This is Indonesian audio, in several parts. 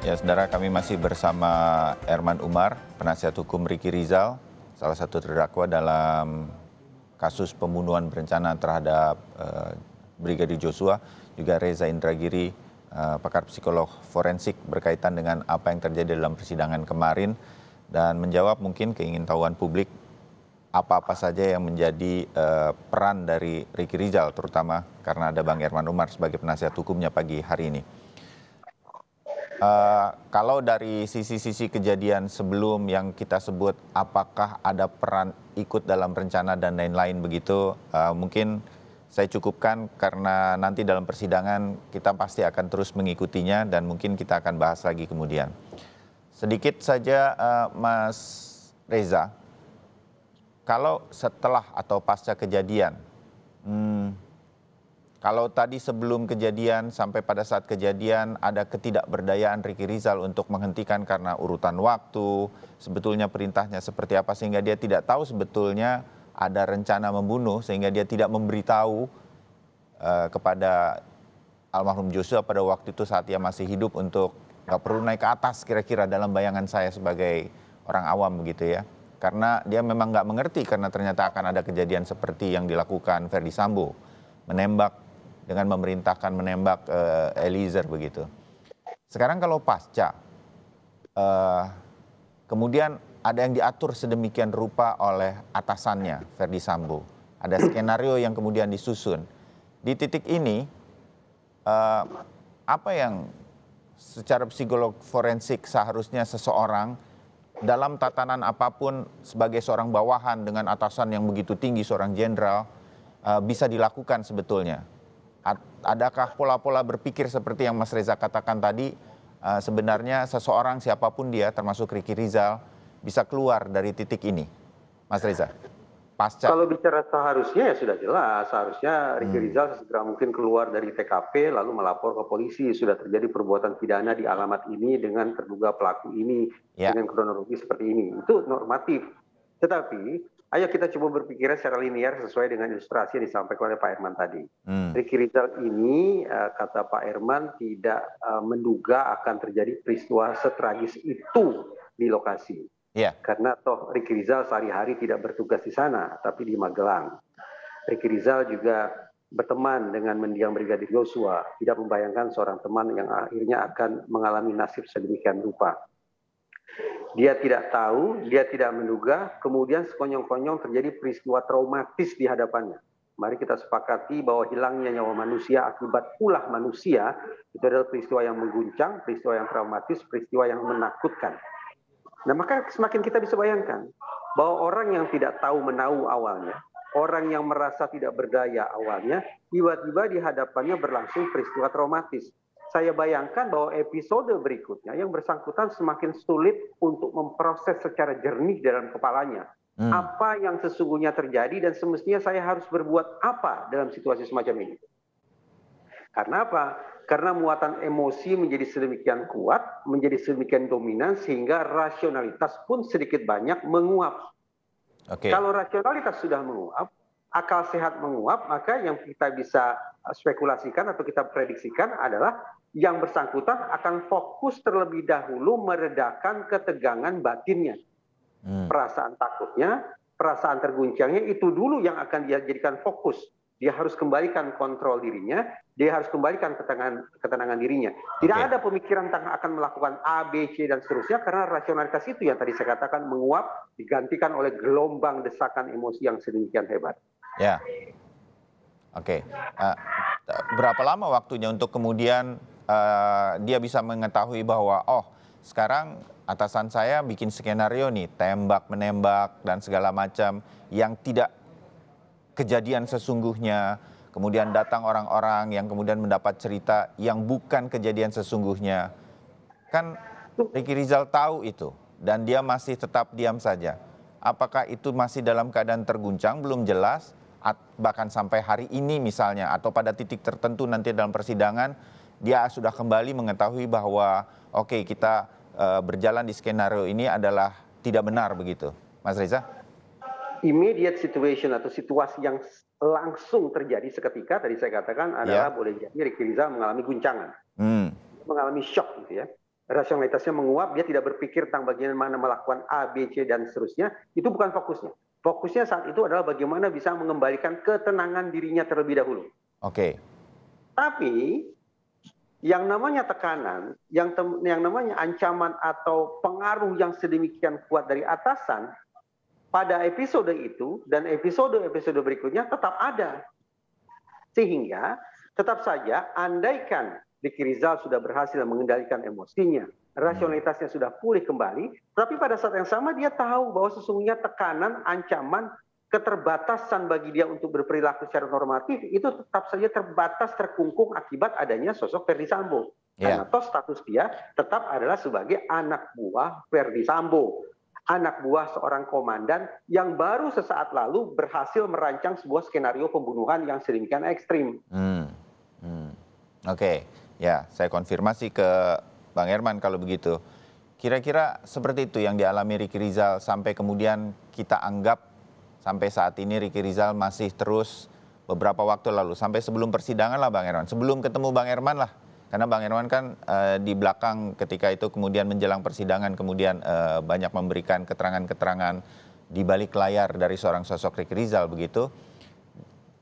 Ya, saudara kami masih bersama Erman Umar, penasihat hukum Riki Rizal, salah satu terdakwa dalam kasus pembunuhan berencana terhadap uh, Brigadir Joshua, juga Reza Indragiri, uh, pakar psikolog forensik berkaitan dengan apa yang terjadi dalam persidangan kemarin dan menjawab mungkin keingintahuan publik apa-apa saja yang menjadi uh, peran dari Riki Rizal terutama karena ada Bang Erman Umar sebagai penasihat hukumnya pagi hari ini. Eh, kalau dari sisi sisi kejadian sebelum yang kita sebut apakah ada peran ikut dalam rencana dan lain lain begitu eh, mungkin saya cukupkan karena nanti dalam persidangan kita pasti akan terus mengikutinya dan mungkin kita akan bahas lagi kemudian. Sedikit saja uh, Mas Reza, kalau setelah atau pasca kejadian, hmm, kalau tadi sebelum kejadian sampai pada saat kejadian ada ketidakberdayaan Ricky Rizal untuk menghentikan karena urutan waktu, sebetulnya perintahnya seperti apa sehingga dia tidak tahu sebetulnya ada rencana membunuh sehingga dia tidak memberitahu uh, kepada almarhum Joshua pada waktu itu saat ia masih hidup untuk nggak perlu naik ke atas kira-kira dalam bayangan saya sebagai orang awam begitu ya. Karena dia memang nggak mengerti karena ternyata akan ada kejadian seperti yang dilakukan Ferdi Sambo menembak dengan memerintahkan menembak uh, Eliezer begitu. Sekarang kalau pasca, uh, kemudian ada yang diatur sedemikian rupa oleh atasannya Ferdi Sambo. Ada skenario yang kemudian disusun. Di titik ini, uh, apa yang secara psikolog forensik seharusnya seseorang dalam tatanan apapun sebagai seorang bawahan dengan atasan yang begitu tinggi seorang jenderal uh, bisa dilakukan sebetulnya adakah pola-pola berpikir seperti yang Mas Reza katakan tadi eh, sebenarnya seseorang siapapun dia termasuk Riki Rizal bisa keluar dari titik ini Mas Reza pasca kalau bicara seharusnya ya sudah jelas seharusnya Riki hmm. Rizal segera mungkin keluar dari TKP lalu melapor ke polisi sudah terjadi perbuatan pidana di alamat ini dengan terduga pelaku ini ya. dengan kronologi seperti ini itu normatif tetapi Ayo kita coba berpikiran secara linear sesuai dengan ilustrasi yang disampaikan oleh Pak Herman tadi. Hmm. Ricky Rizal ini, eh, kata Pak Herman, tidak eh, menduga akan terjadi peristiwa setragis itu di lokasi. Yeah. Karena toh Ricky Rizal sehari-hari tidak bertugas di sana, tapi di Magelang. Ricky Rizal juga berteman dengan mendiang Brigadir Yosua, tidak membayangkan seorang teman yang akhirnya akan mengalami nasib sedemikian rupa. Dia tidak tahu, dia tidak menduga, kemudian sekonyong-konyong terjadi peristiwa traumatis di hadapannya. Mari kita sepakati bahwa hilangnya nyawa manusia akibat ulah manusia itu adalah peristiwa yang mengguncang, peristiwa yang traumatis, peristiwa yang menakutkan. Nah, maka semakin kita bisa bayangkan bahwa orang yang tidak tahu menahu awalnya, orang yang merasa tidak berdaya awalnya, tiba-tiba di hadapannya berlangsung peristiwa traumatis saya bayangkan bahwa episode berikutnya yang bersangkutan semakin sulit untuk memproses secara jernih dalam kepalanya. Hmm. Apa yang sesungguhnya terjadi dan semestinya saya harus berbuat apa dalam situasi semacam ini. Karena apa? Karena muatan emosi menjadi sedemikian kuat, menjadi sedemikian dominan sehingga rasionalitas pun sedikit banyak menguap. Okay. Kalau rasionalitas sudah menguap, akal sehat menguap, maka yang kita bisa spekulasikan atau kita prediksikan adalah yang bersangkutan akan fokus terlebih dahulu meredakan ketegangan batinnya. Hmm. Perasaan takutnya, perasaan terguncangnya itu dulu yang akan dia jadikan fokus. Dia harus kembalikan kontrol dirinya, dia harus kembalikan ketenangan, ketenangan dirinya. Tidak okay. ada pemikiran tentang akan melakukan A, B, C, dan seterusnya karena rasionalitas itu yang tadi saya katakan menguap digantikan oleh gelombang desakan emosi yang sedemikian hebat. Ya. Yeah. Oke. Uh, berapa lama waktunya untuk kemudian uh, dia bisa mengetahui bahwa oh sekarang atasan saya bikin skenario nih tembak menembak dan segala macam yang tidak kejadian sesungguhnya. Kemudian datang orang-orang yang kemudian mendapat cerita yang bukan kejadian sesungguhnya. Kan Ricky Rizal tahu itu dan dia masih tetap diam saja. Apakah itu masih dalam keadaan terguncang belum jelas bahkan sampai hari ini misalnya atau pada titik tertentu nanti dalam persidangan dia sudah kembali mengetahui bahwa oke okay, kita uh, berjalan di skenario ini adalah tidak benar begitu. Mas Reza? Immediate situation atau situasi yang langsung terjadi seketika tadi saya katakan ya. adalah yeah. boleh jadi Riki Rizal mengalami guncangan. Hmm. Mengalami shock gitu ya. Rasionalitasnya menguap, dia tidak berpikir tentang bagian mana melakukan A, B, C dan seterusnya. Itu bukan fokusnya. Fokusnya saat itu adalah bagaimana bisa mengembalikan ketenangan dirinya terlebih dahulu. Oke. Okay. Tapi yang namanya tekanan, yang tem, yang namanya ancaman atau pengaruh yang sedemikian kuat dari atasan pada episode itu dan episode-episode berikutnya tetap ada. Sehingga tetap saja andaikan Diki Rizal sudah berhasil mengendalikan emosinya, rasionalitasnya sudah pulih kembali, tapi pada saat yang sama dia tahu bahwa sesungguhnya tekanan, ancaman, keterbatasan bagi dia untuk berperilaku secara normatif itu tetap saja terbatas terkungkung akibat adanya sosok Ferdi Sambo. Yeah. Karena toh status dia tetap adalah sebagai anak buah Ferdi Sambo. Anak buah seorang komandan yang baru sesaat lalu berhasil merancang sebuah skenario pembunuhan yang sedemikian ekstrim. Hmm. Hmm. Oke, okay. ya saya konfirmasi ke Bang Herman kalau begitu. Kira-kira seperti itu yang dialami Riki Rizal sampai kemudian kita anggap sampai saat ini Riki Rizal masih terus beberapa waktu lalu sampai sebelum persidangan lah Bang Herman, sebelum ketemu Bang Herman lah. Karena Bang Herman kan e, di belakang ketika itu kemudian menjelang persidangan kemudian e, banyak memberikan keterangan-keterangan di balik layar dari seorang sosok Riki Rizal begitu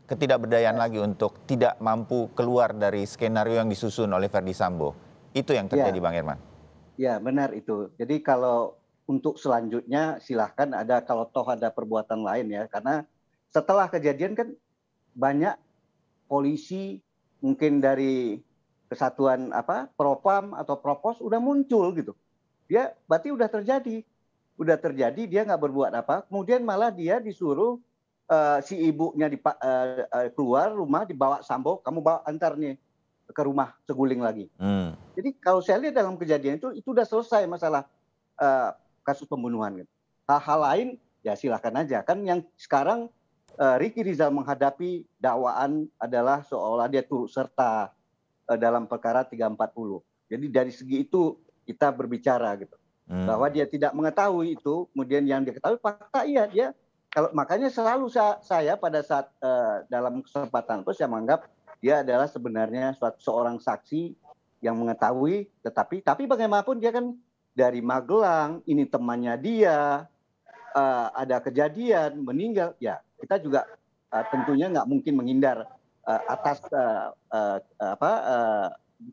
ketidakberdayaan lagi untuk tidak mampu keluar dari skenario yang disusun oleh Verdi Sambo. Itu yang terjadi ya. Bang Herman. Ya, benar itu. Jadi kalau untuk selanjutnya silahkan ada kalau toh ada perbuatan lain ya karena setelah kejadian kan banyak polisi mungkin dari kesatuan apa propam atau propos udah muncul gitu dia berarti udah terjadi udah terjadi dia nggak berbuat apa kemudian malah dia disuruh uh, si ibunya dipa, uh, keluar rumah dibawa sambo kamu bawa antar nih ke rumah seguling lagi. Hmm. Jadi kalau saya lihat dalam kejadian itu itu sudah selesai masalah uh, kasus pembunuhan. Gitu. Hal-hal lain ya silahkan aja kan yang sekarang uh, Ricky Rizal menghadapi dakwaan adalah seolah dia turut serta uh, dalam perkara 340. Jadi dari segi itu kita berbicara gitu hmm. bahwa dia tidak mengetahui itu kemudian yang dia ketahui fakta iya dia kalau makanya selalu saya, saya pada saat uh, dalam kesempatan itu saya menganggap dia adalah sebenarnya suatu seorang saksi yang mengetahui tetapi tapi bagaimanapun dia kan dari Magelang ini temannya dia uh, ada kejadian meninggal ya kita juga uh, tentunya nggak mungkin menghindar uh, atas uh, uh, apa uh,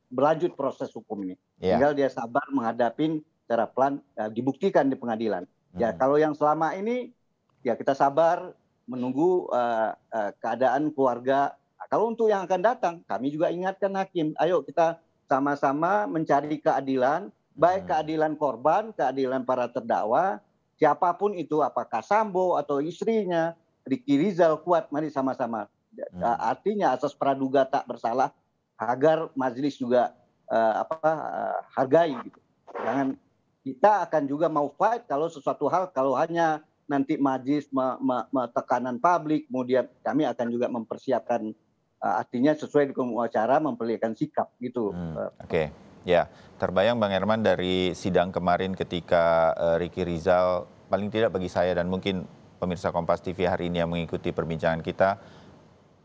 berlanjut proses hukum ini yeah. tinggal dia sabar menghadapin secara pelan uh, dibuktikan di pengadilan ya, hmm. ya kalau yang selama ini ya kita sabar menunggu uh, uh, keadaan keluarga kalau untuk yang akan datang, kami juga ingatkan hakim, ayo kita sama-sama mencari keadilan, baik hmm. keadilan korban, keadilan para terdakwa, siapapun itu, apakah Sambo atau istrinya, Riki Rizal kuat, mari sama-sama. Hmm. Artinya asas praduga tak bersalah agar majelis juga uh, apa uh, hargai gitu. Jangan kita akan juga mau fight kalau sesuatu hal kalau hanya nanti majelis me, me, me, tekanan publik kemudian kami akan juga mempersiapkan Eh, artinya sesuai dengan cara memperlihatkan sikap gitu. Hmm, Oke. Okay. Ya, terbayang Bang Herman dari sidang kemarin ketika uh, eh, Riki Rizal paling tidak bagi saya dan mungkin pemirsa Kompas TV hari ini yang mengikuti perbincangan kita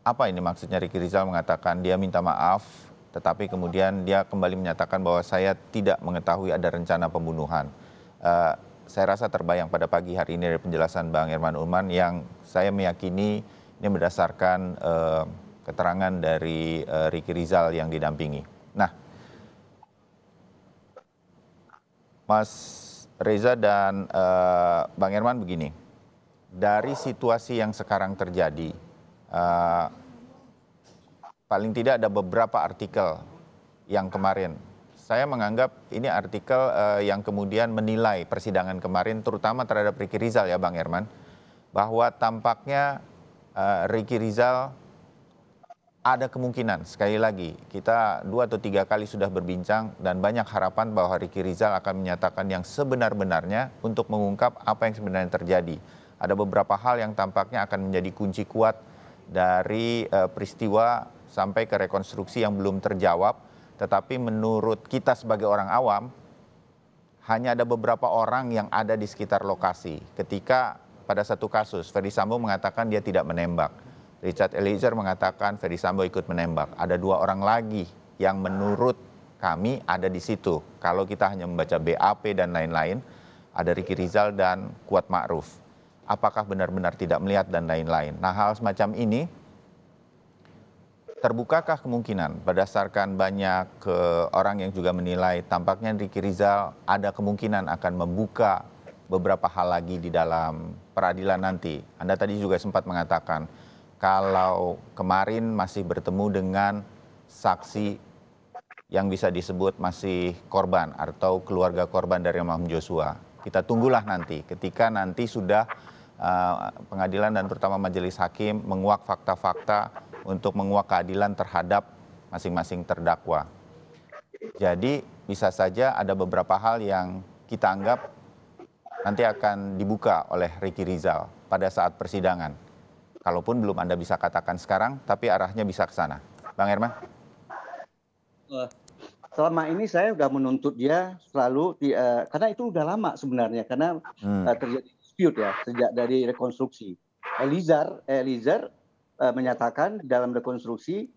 apa ini maksudnya Riki Rizal mengatakan dia minta maaf tetapi kemudian dia kembali menyatakan bahwa saya tidak mengetahui ada rencana pembunuhan. Uh, saya rasa terbayang pada pagi hari ini dari penjelasan Bang Herman Uman yang saya meyakini ini berdasarkan uh, keterangan dari eh, Riki Rizal yang didampingi. Nah, Mas Reza dan uh, Bang Herman begini, dari situasi yang sekarang terjadi, uh, paling tidak ada beberapa artikel yang kemarin. Saya menganggap ini artikel uh, yang kemudian menilai persidangan kemarin, terutama terhadap Riki Rizal ya Bang Herman, bahwa tampaknya uh, Riki Rizal ada kemungkinan sekali lagi kita dua atau tiga kali sudah berbincang dan banyak harapan bahwa Riki Rizal akan menyatakan yang sebenar-benarnya untuk mengungkap apa yang sebenarnya terjadi. Ada beberapa hal yang tampaknya akan menjadi kunci kuat dari uh, peristiwa sampai ke rekonstruksi yang belum terjawab. Tetapi menurut kita sebagai orang awam hanya ada beberapa orang yang ada di sekitar lokasi. Ketika pada satu kasus Ferdi Sambo mengatakan dia tidak menembak Richard Eliezer mengatakan Ferry Sambo ikut menembak. Ada dua orang lagi yang menurut kami ada di situ. Kalau kita hanya membaca BAP dan lain-lain, ada Riki Rizal dan Kuat Ma'ruf. Apakah benar-benar tidak melihat dan lain-lain. Nah hal semacam ini terbukakah kemungkinan berdasarkan banyak ke eh, orang yang juga menilai tampaknya Riki Rizal ada kemungkinan akan membuka beberapa hal lagi di dalam peradilan nanti. Anda tadi juga sempat mengatakan kalau kemarin masih bertemu dengan saksi yang bisa disebut masih korban atau keluarga korban dari almarhum Joshua. Kita tunggulah nanti ketika nanti sudah eh, pengadilan dan terutama majelis hakim menguak fakta-fakta untuk menguak keadilan terhadap masing-masing terdakwa. Jadi bisa saja ada beberapa hal yang kita anggap nanti akan dibuka oleh Riki Rizal pada saat persidangan kalaupun belum Anda bisa katakan sekarang, tapi arahnya bisa ke sana. Bang Herman. Eh, selama ini saya sudah menuntut dia selalu di, uh, karena itu sudah lama sebenarnya karena hmm. uh, terjadi dispute ya sejak dari rekonstruksi. Elizar Elizar uh, menyatakan dalam rekonstruksi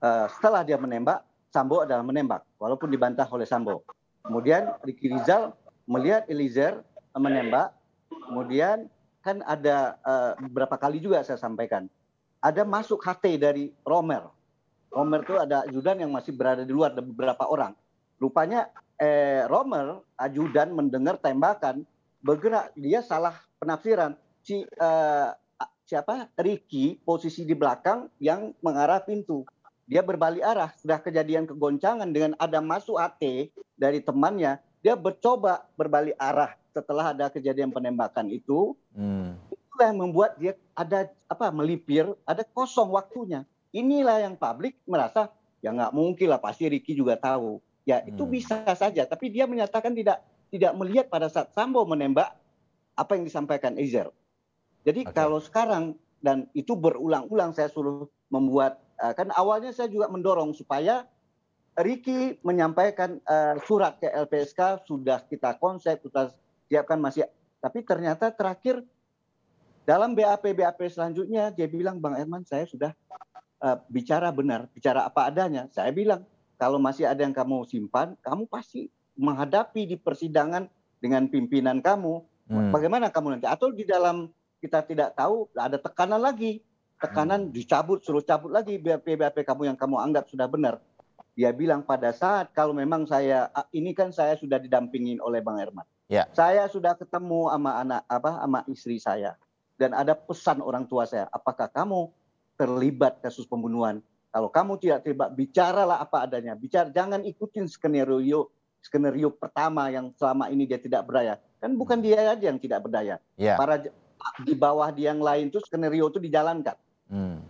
uh, setelah dia menembak Sambo adalah menembak walaupun dibantah oleh Sambo. Kemudian Riki Rizal melihat Elizar menembak, kemudian kan ada uh, beberapa kali juga saya sampaikan ada masuk HT dari Romer. Romer itu ada ajudan yang masih berada di luar ada beberapa orang. Rupanya eh, Romer ajudan mendengar tembakan bergerak dia salah penafsiran si eh, siapa Ricky posisi di belakang yang mengarah pintu dia berbalik arah sudah kejadian kegoncangan dengan ada masuk AT dari temannya dia bercoba berbalik arah setelah ada kejadian penembakan itu hmm. itulah yang membuat dia ada apa melipir ada kosong waktunya inilah yang publik merasa ya nggak mungkin lah pasti Ricky juga tahu ya itu hmm. bisa saja tapi dia menyatakan tidak tidak melihat pada saat Sambo menembak apa yang disampaikan Ezer jadi okay. kalau sekarang dan itu berulang-ulang saya suruh membuat kan awalnya saya juga mendorong supaya Ricky menyampaikan uh, surat ke LPSK sudah kita konsep sudah Siapkan masih tapi ternyata terakhir dalam BAP BAP selanjutnya dia bilang Bang Herman saya sudah uh, bicara benar, bicara apa adanya. Saya bilang kalau masih ada yang kamu simpan, kamu pasti menghadapi di persidangan dengan pimpinan kamu. Hmm. Bagaimana kamu nanti atau di dalam kita tidak tahu ada tekanan lagi. Tekanan hmm. dicabut, suruh cabut lagi BAP BAP kamu yang kamu anggap sudah benar. Dia bilang pada saat kalau memang saya ah, ini kan saya sudah didampingin oleh Bang Herman Ya. Saya sudah ketemu sama anak apa sama istri saya dan ada pesan orang tua saya, apakah kamu terlibat kasus pembunuhan? Kalau kamu tidak terlibat, bicaralah apa adanya. Bicara jangan ikutin skenario skenario pertama yang selama ini dia tidak berdaya. Kan bukan dia aja yang tidak berdaya. Ya. Para di bawah dia yang lain itu skenario itu dijalankan. Hmm.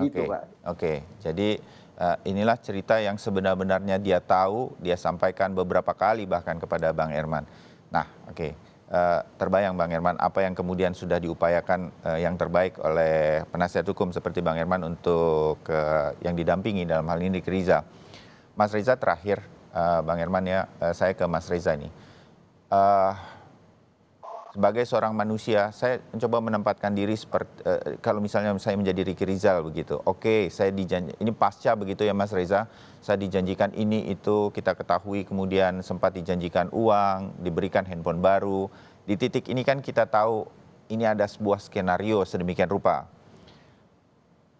Gitu, Pak. Oke. Okay. Jadi Eh, inilah cerita yang sebenar-benarnya dia tahu, dia sampaikan beberapa kali bahkan kepada Bang Herman. Nah, oke. Okay. Eh, terbayang Bang Herman apa yang kemudian sudah diupayakan eh, yang terbaik oleh penasihat hukum seperti Bang Herman untuk yang didampingi dalam hal ini Rik Riza. Mas Riza terakhir Bang Herman ya, saya ke Mas Riza nih sebagai seorang manusia, saya mencoba menempatkan diri seperti uh, kalau misalnya saya menjadi Ricky Rizal begitu. Oke, okay, saya dijanji ini pasca begitu ya Mas Reza, saya dijanjikan ini itu kita ketahui kemudian sempat dijanjikan uang, diberikan handphone baru. Di titik ini kan kita tahu ini ada sebuah skenario sedemikian rupa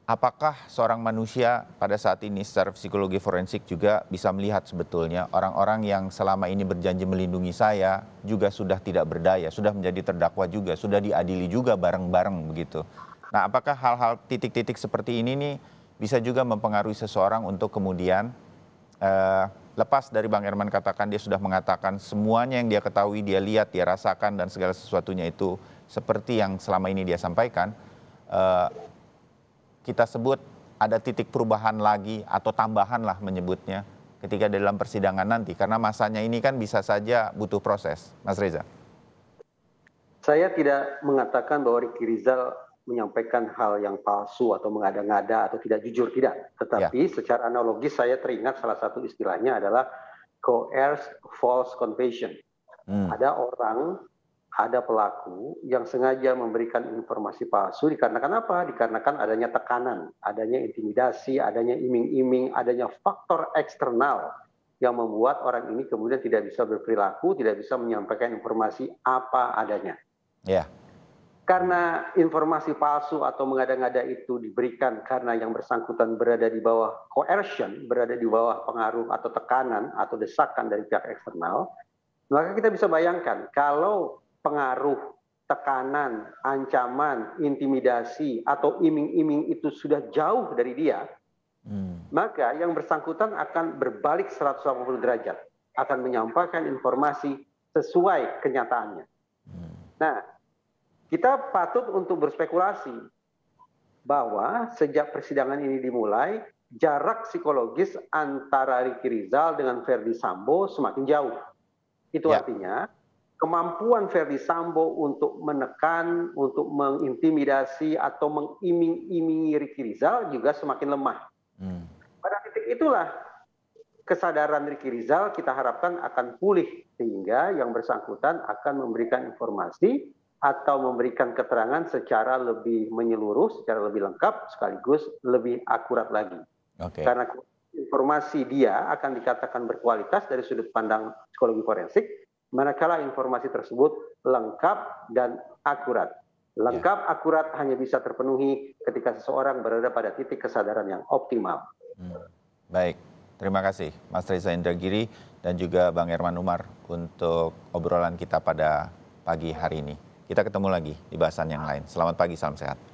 apakah seorang manusia pada saat ini secara psikologi forensik juga bisa melihat sebetulnya orang-orang yang selama ini berjanji melindungi saya juga sudah tidak berdaya, sudah menjadi terdakwa juga, sudah diadili juga bareng-bareng begitu. Nah, apakah hal-hal titik-titik seperti ini nih bisa juga mempengaruhi seseorang untuk kemudian eh, lepas dari Bang Herman katakan dia sudah mengatakan semuanya yang dia ketahui, dia lihat, dia rasakan dan segala sesuatunya itu seperti yang selama ini dia sampaikan. Uh, kita sebut ada titik perubahan lagi atau tambahan lah menyebutnya ketika dalam persidangan nanti karena masanya ini kan bisa saja butuh proses Mas Reza saya tidak mengatakan bahwa Riki Rizal menyampaikan hal yang palsu atau mengada-ngada atau tidak jujur tidak tetapi ya. secara analogis saya teringat salah satu istilahnya adalah coerced false confession hmm. ada orang ada pelaku yang sengaja memberikan informasi palsu dikarenakan apa? Dikarenakan adanya tekanan, adanya intimidasi, adanya iming-iming, adanya faktor eksternal yang membuat orang ini kemudian tidak bisa berperilaku, tidak bisa menyampaikan informasi apa adanya. Yeah. Karena informasi palsu atau mengada-ngada itu diberikan karena yang bersangkutan berada di bawah coercion, berada di bawah pengaruh atau tekanan atau desakan dari pihak eksternal, maka kita bisa bayangkan kalau pengaruh, tekanan, ancaman, intimidasi, atau iming-iming itu sudah jauh dari dia, hmm. maka yang bersangkutan akan berbalik 180 derajat, akan menyampaikan informasi sesuai kenyataannya. Hmm. Nah, kita patut untuk berspekulasi bahwa sejak persidangan ini dimulai, jarak psikologis antara Riki Rizal dengan Verdi Sambo semakin jauh. Itu ya. artinya kemampuan Ferdi Sambo untuk menekan, untuk mengintimidasi atau mengiming-imingi Riki Rizal juga semakin lemah. Hmm. Pada titik itulah kesadaran Riki Rizal kita harapkan akan pulih sehingga yang bersangkutan akan memberikan informasi atau memberikan keterangan secara lebih menyeluruh, secara lebih lengkap sekaligus lebih akurat lagi. Okay. Karena informasi dia akan dikatakan berkualitas dari sudut pandang psikologi forensik, manakala informasi tersebut lengkap dan akurat. Lengkap ya. akurat hanya bisa terpenuhi ketika seseorang berada pada titik kesadaran yang optimal. Hmm. Baik, terima kasih Mas Reza Indragiri dan juga Bang Herman Umar untuk obrolan kita pada pagi hari ini. Kita ketemu lagi di bahasan yang lain. Selamat pagi, salam sehat.